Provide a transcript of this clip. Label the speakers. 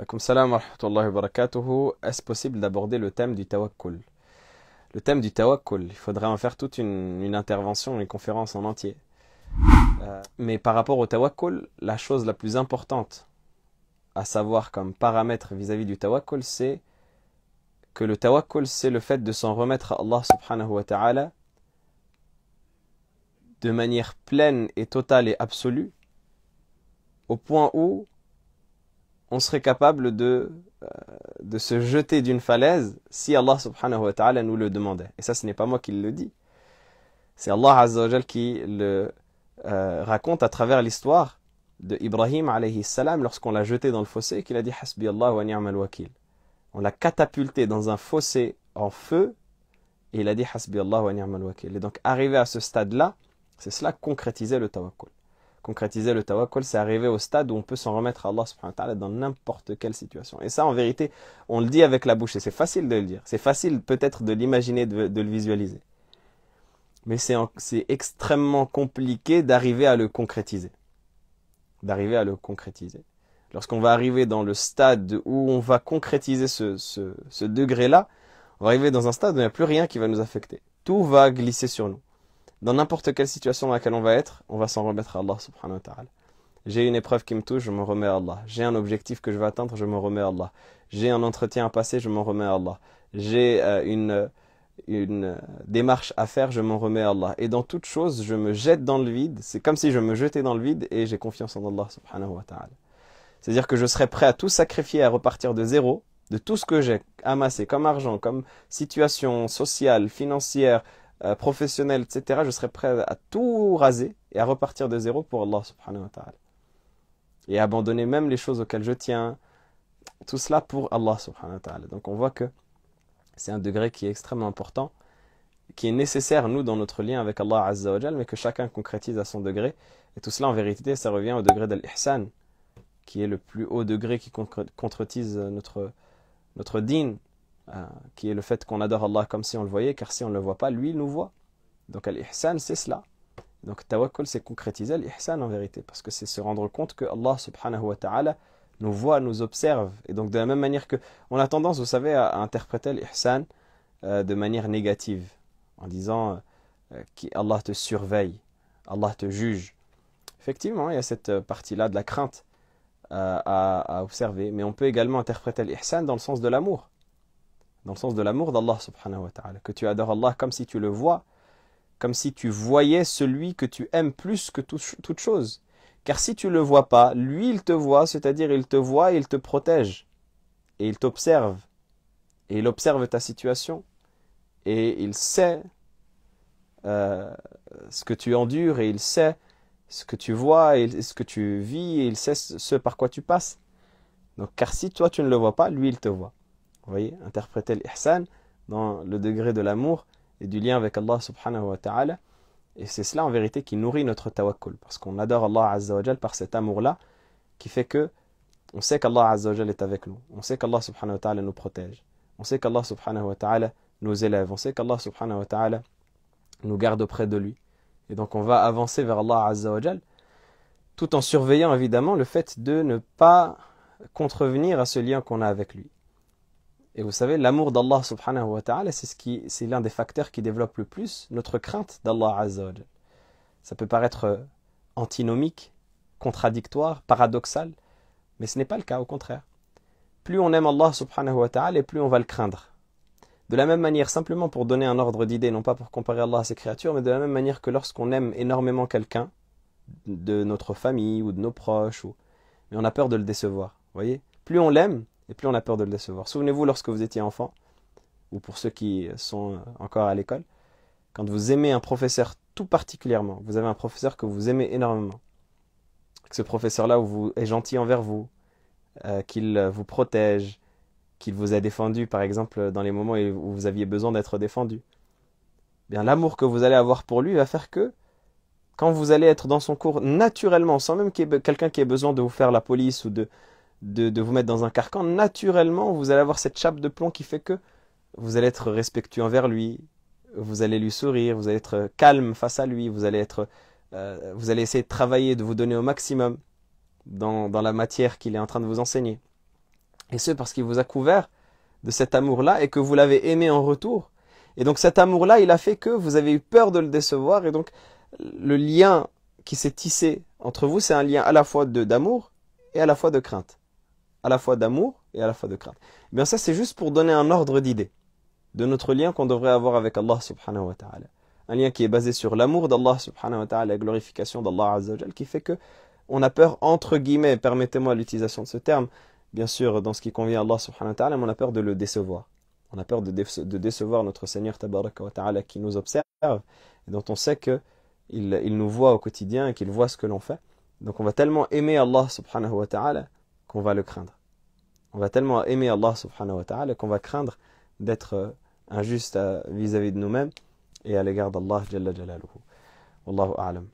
Speaker 1: Est-ce possible d'aborder le thème du tawakkul Le thème du tawakkul, il faudrait en faire toute une, intervention, une conférence en entier. Euh, mais par rapport au tawakkul, la chose la plus importante à savoir comme paramètre vis-à-vis -vis du tawakkul, c'est que le tawakkul, c'est le fait de s'en remettre à Allah subhanahu wa ta'ala de manière pleine et totale et absolue, au point où on serait capable de, euh, de se jeter d'une falaise si Allah subhanahu wa ta'ala nous le demandait. Et ça, ce n'est pas moi qui le dis. C'est Allah azza qui le euh, raconte à travers l'histoire de Ibrahim alayhi salam lorsqu'on l'a jeté dans le fossé qu'il a dit Hasbi Allah wa ni'mal wakil. On l'a catapulté dans un fossé en feu et il a dit Hasbi Allah wa ni'mal wakil. Et donc, arrivé à ce stade-là, c'est cela concrétisait le tawakkul concrétiser le tawakkul, c'est arriver au stade où on peut s'en remettre à Allah subhanahu dans n'importe quelle situation. Et ça, en vérité, on le dit avec la bouche et c'est facile de le dire. C'est facile peut-être de l'imaginer, de, le visualiser. Mais c'est extrêmement compliqué d'arriver à le concrétiser. D'arriver à le concrétiser. Lorsqu'on va arriver dans le stade où on va concrétiser ce, ce degré-là, on va arriver dans un stade où il n'y a plus rien qui va nous affecter. Tout va glisser sur nous dans n'importe quelle situation dans laquelle on va être, on va s'en remettre à Allah subhanahu wa ta'ala. J'ai une épreuve qui me touche, je me remets à Allah. J'ai un objectif que je veux atteindre, je me remets à Allah. J'ai un entretien à passer, je m'en remets à Allah. J'ai euh, une, une euh, démarche à faire, je m'en remets à Allah. Et dans toutes choses, je me jette dans le vide. C'est comme si je me jetais dans le vide et j'ai confiance en Allah subhanahu wa ta'ala. C'est-à-dire que je serais prêt à tout sacrifier, à repartir de zéro, de tout ce que j'ai amassé comme argent, comme situation sociale, financière, euh, professionnel, etc., je serais prêt à tout raser et à repartir de zéro pour Allah subhanahu wa ta'ala. Et abandonner même les choses auxquelles je tiens, tout cela pour Allah subhanahu wa ta'ala. Donc on voit que c'est un degré qui est extrêmement important, qui est nécessaire, nous, dans notre lien avec Allah azza mais que chacun concrétise à son degré. Et tout cela, en vérité, ça revient au degré d'al-ihsan, qui est le plus haut degré qui concrétise notre, notre euh, qui est le fait qu'on adore Allah comme si on le voyait, car si on ne le voit pas, lui, il nous voit. Donc l'ihsan, c'est cela. Donc tawakkul, c'est concrétiser l'ihsan en vérité, parce que c'est se rendre compte que Allah subhanahu wa ta'ala nous voit, nous observe. Et donc de la même manière que... On a tendance, vous savez, à, interpréter l'ihsan euh, de manière négative, en disant euh, qu'Allah te surveille, Allah te juge. Effectivement, il y a cette partie-là de la crainte à, à observer, mais on peut également interpréter l'ihsan dans le sens de l'amour dans le sens de l'amour d'Allah subhanahu wa que tu adores Allah comme si tu le vois, comme si tu voyais celui que tu aimes plus que toute chose. Car si tu ne le vois pas, lui il te voit, c'est-à-dire il te voit et il te protège, et il t'observe, et il observe ta situation, et il sait euh, ce que tu endures, et il sait ce que tu vois, et ce que tu vis, et il sait ce par quoi tu passes. Donc car si toi tu ne le vois pas, lui il te voit. Vous voyez, interpréter l'ihsan dans le degré de l'amour et du lien avec Allah subhanahu wa ta'ala. Et c'est cela en vérité qui nourrit notre tawakkul, parce qu'on adore Allah azza wa par cet amour-là qui fait que on sait qu'Allah azza wa est avec nous, on sait qu'Allah subhanahu wa ta'ala nous protège, on sait qu'Allah subhanahu wa ta'ala nous élève, on sait qu'Allah subhanahu wa ta'ala nous garde auprès de lui. Et donc on va avancer vers Allah azza wa tout en surveillant évidemment le fait de ne pas contrevenir à ce lien qu'on a avec lui. Et vous savez, l'amour d'Allah subhanahu wa ta'ala, c'est, ce qui, c'est l'un des facteurs qui développe le plus notre crainte d'Allah azza Ça peut paraître antinomique, contradictoire, paradoxal, mais ce n'est pas le cas, au contraire. Plus on aime Allah subhanahu wa ta'ala et plus on va le craindre. De la même manière, simplement pour donner un ordre d'idée, non pas pour comparer Allah à ses créatures, mais de la même manière que lorsqu'on aime énormément quelqu'un, de notre famille ou de nos proches, ou... mais on a peur de le décevoir. voyez Plus on l'aime, et plus on a peur de le décevoir. Souvenez-vous lorsque vous étiez enfant, ou pour ceux qui sont euh, encore à l'école, quand vous aimez un professeur tout particulièrement, vous avez un professeur que vous aimez énormément, que ce professeur-là est gentil envers vous, euh, qu'il euh, vous protège, qu'il vous a défendu, par exemple, dans les moments où vous aviez besoin d'être défendu. Eh bien, l'amour que vous allez avoir pour lui va faire que, quand vous allez être dans son cours naturellement, sans même qu'il y ait quelqu'un qui ait besoin de vous faire la police ou de de, vous mettre dans un carcan, naturellement, vous allez avoir cette chape de plomb qui fait que vous allez être respectueux envers lui, vous allez lui sourire, vous allez être calme face à lui, vous allez, être, euh, vous allez essayer de travailler, de vous donner au maximum dans, dans la matière qu'il est en train de vous enseigner. Et ce, parce qu'il vous a couvert de cet amour-là et que vous l'avez aimé en retour. Et donc cet amour-là, il a fait que vous avez eu peur de le décevoir. Et donc le lien qui s'est tissé entre vous, c'est un lien à la fois d'amour et à la fois de crainte à la fois d'amour et à la fois de crainte. Et eh bien ça c'est juste pour donner un ordre d'idée de notre lien qu'on devrait avoir avec Allah subhanahu wa ta'ala. Un lien qui est basé sur l'amour d'Allah subhanahu wa ta'ala, la glorification d'Allah jal, qui fait que on a peur entre guillemets, permettez-moi l'utilisation de ce terme, bien sûr dans ce qui convient à Allah subhanahu wa ta'ala, mais on a peur de le décevoir. On a peur de, décevoir notre Seigneur tabaraka wa ta'ala qui nous observe et dont on sait que il, nous voit au quotidien et qu'il voit ce que l'on fait. Donc on va tellement aimer Allah subhanahu wa ta'ala qu'on va le craindre. On va tellement aimer Allah subhanahu wa ta'ala qu'on va craindre d'être euh, injuste euh, vis-à-vis de nous-mêmes et à l'égard d'Allah jalla jalaluhu. Wallahu a'lam.